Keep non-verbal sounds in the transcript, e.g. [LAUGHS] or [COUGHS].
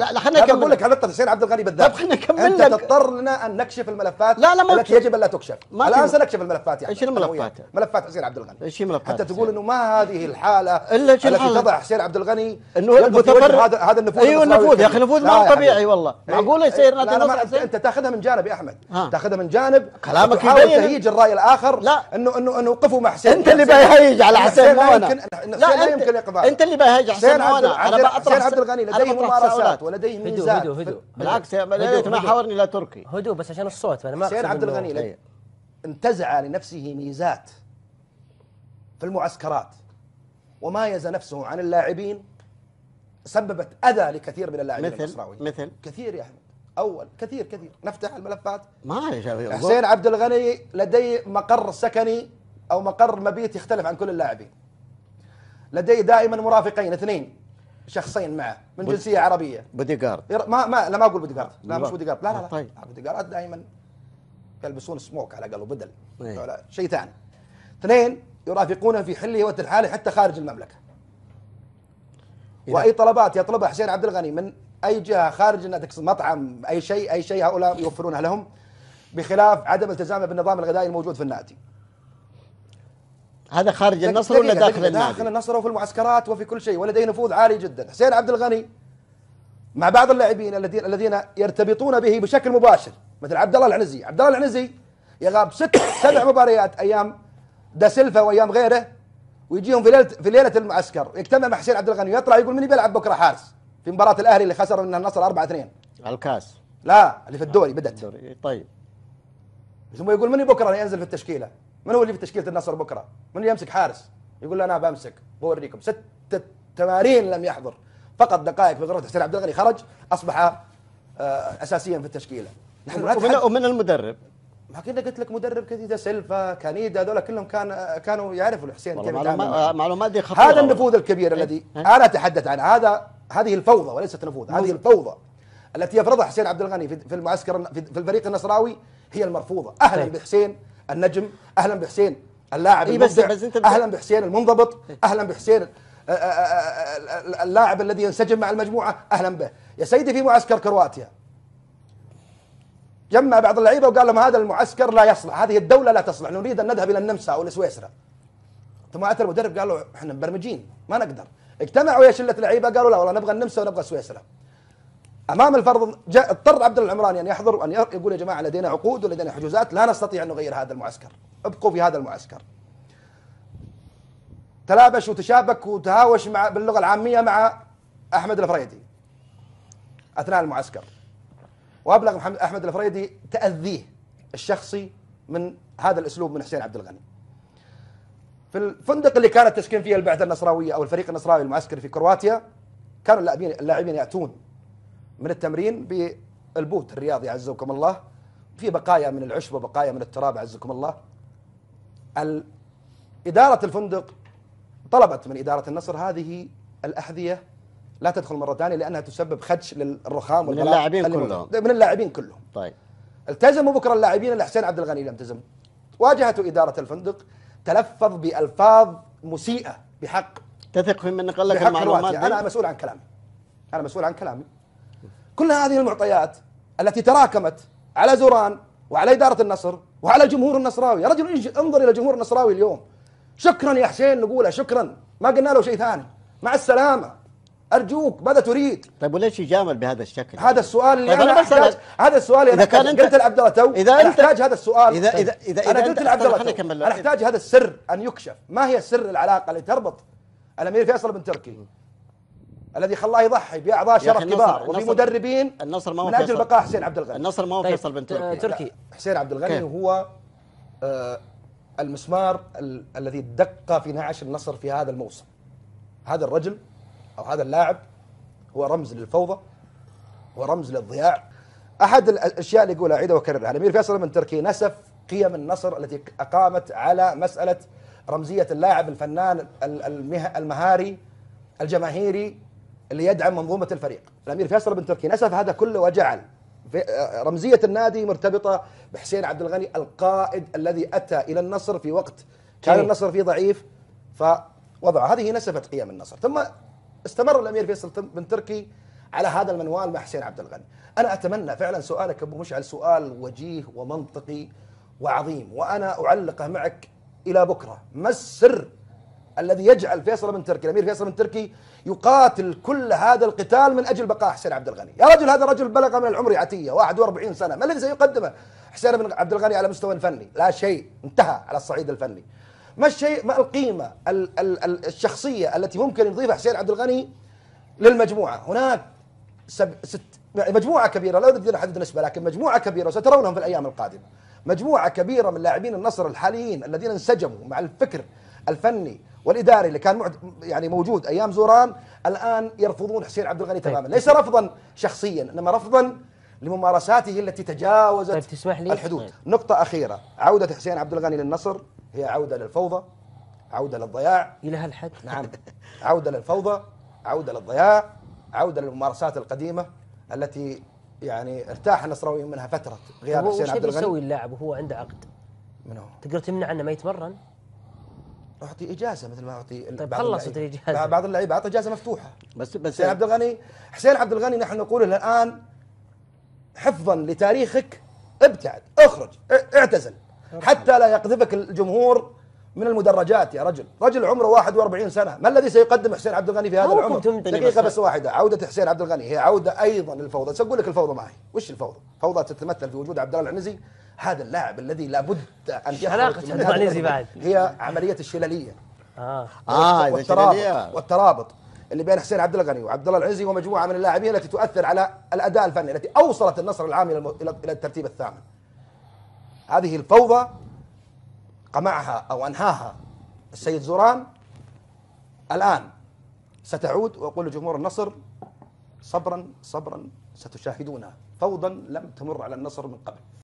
لا لا خلينا نكمل بقول لك نقطه حسين عبد الغني بالذات طب خلينا نكمل انت تضطرنا ان نكشف الملفات لا لا ما التي يجب ان لا تكشف الان سنكشف الملفات يعني ايش الملفات؟ ملفات حسين عبد الغني ايش ملفات حتى تقول انه ما هذه الحاله الا التي تضع حسين عبد الغني انه المتفرع هذا هذا النفوذ ايوه النفوذ يا اخي النفوذ ما طبيعي والله إيه؟ معقوله إيه، يصير انت تاخذها من جانب يا احمد تاخذها من جانب كلامك يبين تهيج الراي الاخر لا انه انه انه وقفوا مع حسين انت اللي بيهيج على حسين ما انا لا يمكن يقف انت اللي بيهيج على حسين ما انا انا بطرح حسين عبد الغني لديه ممارسات ولديه ميزات هدوء هدوء بالعكس يا ما حاورني لا تركي هدوء بس عشان الصوت انا ما حسين عبد الغني طيب. انتزع لنفسه ميزات في المعسكرات ومايز نفسه عن اللاعبين سببت اذى لكثير من اللاعبين مثل المصراوي. مثل كثير يا احمد اول كثير كثير نفتح الملفات ما حسين عبد الغني لديه مقر سكني او مقر مبيت يختلف عن كل اللاعبين لديه دائما مرافقين اثنين شخصين معه من جنسيه عربيه بودي جارد ما ما لا ما اقول بودي جارد لا مش بودي جارد لا لا لا طيب. بودي جارد دائما يلبسون سموك على الاقل بدل إيه. شيء ثاني اثنين يرافقونه في حله وترحاله حتى خارج المملكه واي طلبات يطلبها حسين عبد الغني من اي جهه خارج تقصد مطعم اي شيء اي شيء هؤلاء يوفرونها لهم بخلاف عدم التزامه بالنظام الغذائي الموجود في النادي هذا خارج النصر ولا داخل النادي؟ داخل النصر وفي المعسكرات وفي كل شيء ولديه نفوذ عالي جدا حسين عبد الغني مع بعض اللاعبين الذين الذين يرتبطون به بشكل مباشر مثل عبد الله العنزي عبد الله العنزي يغاب ست [COUGHS] سبع مباريات ايام دا سيلفا وايام غيره ويجيهم في ليله في ليله المعسكر يجتمع مع حسين عبد الغني ويطلع يقول من بيلعب بكره حارس في مباراه الاهلي اللي خسر منها النصر 4 2 الكاس لا اللي في الدوري بدت الدوري طيب ثم يقول من بكره ينزل في التشكيله من هو اللي في تشكيله النصر بكره من اللي يمسك حارس يقول انا بمسك بوريكم ست تمارين لم يحضر فقط دقائق في غرفه حسين عبد الغني خرج اصبح آه، اساسيا في التشكيله نحن ومن, ومن المدرب ما كنا قلت لك مدرب كذا سيلفا كانيدا هذول كلهم كان كانوا يعرفوا الحسين كيف معلومات معلومات دي خطيره هذا النفوذ الكبير إيه، الذي إيه. انا اتحدث عنه هذا هذه الفوضى وليست نفوذ هذه الفوضى التي يفرضها حسين عبد الغني في المعسكر في الفريق النصراوي هي المرفوضه اهلا طيب. بحسين النجم اهلا بحسين اللاعب إيه بس بس انت اهلا بحسين المنضبط إيه. اهلا بحسين اللاعب الذي ينسجم مع المجموعه اهلا به يا سيدي في معسكر كرواتيا جمع بعض اللعيبه وقال لهم هذا المعسكر لا يصلح هذه الدوله لا تصلح نريد ان نذهب الى النمسا او لسويسرا ثم اتى المدرب قال له احنا مبرمجين ما نقدر اجتمعوا يا شله لعيبه قالوا لا والله نبغى النمسا ونبغى سويسرا امام الفرض جاء اضطر عبد العمراني ان يحضر وان يقول يا جماعه لدينا عقود ولدينا حجوزات لا نستطيع ان نغير هذا المعسكر ابقوا في هذا المعسكر تلابش وتشابك وتهاوش مع باللغه العاميه مع احمد الفريدي اثناء المعسكر وابلغ محمد احمد الفريدي تاذيه الشخصي من هذا الاسلوب من حسين عبد الغني في الفندق اللي كانت تسكن فيه البعثه النصراويه او الفريق النصراوي المعسكري في كرواتيا كانوا اللاعبين اللاعبين ياتون من التمرين بالبوت الرياضي عزكم الله في بقايا من العشب وبقايا من التراب عزكم الله إدارة الفندق طلبت من إدارة النصر هذه الأحذية لا تدخل مرة ثانية لأنها تسبب خدش للرخام من اللاعبين كلهم من اللاعبين كلهم طيب التزموا بكرة اللاعبين إلا حسين عبد الغني لم تزم واجهته إدارة الفندق تلفظ بألفاظ مسيئة بحق تثق في من قال لك المعلومات أنا مسؤول عن كلامي أنا مسؤول عن كلامي كل هذه المعطيات التي تراكمت على زوران وعلى إدارة النصر وعلى الجمهور النصراوي يا رجل انظر إلى الجمهور النصراوي اليوم شكرا يا حسين نقوله شكرا ما قلنا له شيء ثاني مع السلامة أرجوك ماذا تريد؟ طيب وليش يجامل بهذا الشكل؟ هذا السؤال اللي طيب أنا أحتاج هذا السؤال اللي إذا كان أنت قلت لعبد الله تو إذا أنا أحتاج هذا السؤال إذا طيب. إذا إذا أنا إذا قلت لعبد الله طيب، تو أنا أحتاج هذا السر أن يكشف ما هي سر العلاقة اللي تربط الأمير فيصل بن تركي الذي خلاه يضحي باعضاء شرف كبار وبمدربين النصر ما هو من اجل بقاء حسين عبد الغني النصر ما هو طيب فيصل بن آه، تركي تركي حسين عبد الغني كيف. هو آه المسمار ال الذي دق في نعش النصر في هذا الموسم هذا الرجل او هذا اللاعب هو رمز للفوضى هو رمز للضياع احد الاشياء اللي يقولها اعيدها واكررها الامير يعني فيصل بن تركي نسف قيم النصر التي اقامت على مساله رمزيه اللاعب الفنان المهاري الجماهيري اللي يدعم منظومه الفريق الامير فيصل بن تركي نسف هذا كله وجعل آه، رمزيه النادي مرتبطه بحسين عبد الغني القائد الذي اتى الى النصر في وقت كان النصر فيه ضعيف فوضع هذه نسفت قيم النصر ثم استمر الامير فيصل بن تركي على هذا المنوال مع حسين عبد الغني انا اتمنى فعلا سؤالك ابو مشعل سؤال وجيه ومنطقي وعظيم وانا اعلقه معك الى بكره ما السر الذي يجعل فيصل بن تركي الامير فيصل بن تركي يقاتل كل هذا القتال من اجل بقاء حسين عبد الغني، يا رجل هذا رجل بلغ من العمر عتيه 41 سنه، ما الذي سيقدمه حسين بن عبد الغني على مستوى فني؟ لا شيء، انتهى على الصعيد الفني. ما الشيء ما القيمه ال ال الشخصيه التي ممكن يضيفها حسين عبد الغني للمجموعه؟ هناك سب ست يعني مجموعه كبيره لا اريد ان احدد نسبه لكن مجموعه كبيره وسترونهم في الايام القادمه. مجموعه كبيره من لاعبين النصر الحاليين الذين انسجموا مع الفكر الفني والاداري اللي كان يعني موجود ايام زوران الان يرفضون حسين عبد الغني طيب. تماما ليس رفضا شخصيا انما رفضا لممارساته التي تجاوزت طيب تسمح لي الحدود طيب. نقطه اخيره عوده حسين عبد الغني للنصر هي عوده للفوضى عوده للضياع الى هالحد نعم [LAUGHS] عوده للفوضى عوده للضياع عوده للممارسات القديمه التي يعني ارتاح النصراويين منها فتره غياب حسين عبد الغني وش يسوي اللاعب وهو عنده عقد؟ منو؟ تقدر تمنع انه ما يتمرن؟ اعطي اجازه مثل ما اعطي طيب خلصت الاجازه بعض اللعيبه اعطى اجازه مفتوحه بس بس حسين عبد الغني حسين عبد الغني نحن نقول له الان حفظا لتاريخك ابتعد اخرج اعتزل حتى لا يقذفك الجمهور من المدرجات يا رجل رجل عمره 41 سنة ما الذي سيقدم حسين عبد الغني في هذا العمر دقيقة بس, بس واحدة عودة حسين عبد الغني هي عودة أيضا للفوضى سأقول لك الفوضى معي وش الفوضى فوضى تتمثل في وجود عبد الله العنزي هذا اللاعب الذي لابد ان يخرج بعد هي عمليه الشلاليه اه اه والترابط والترابط اللي بين حسين عبد الغني وعبد الله العزي ومجموعه من اللاعبين التي تؤثر على الاداء الفني التي اوصلت النصر العام الى الى الترتيب الثامن هذه الفوضى قمعها او انهاها السيد زوران الان ستعود واقول لجمهور النصر صبرا صبرا ستشاهدونها فوضى لم تمر على النصر من قبل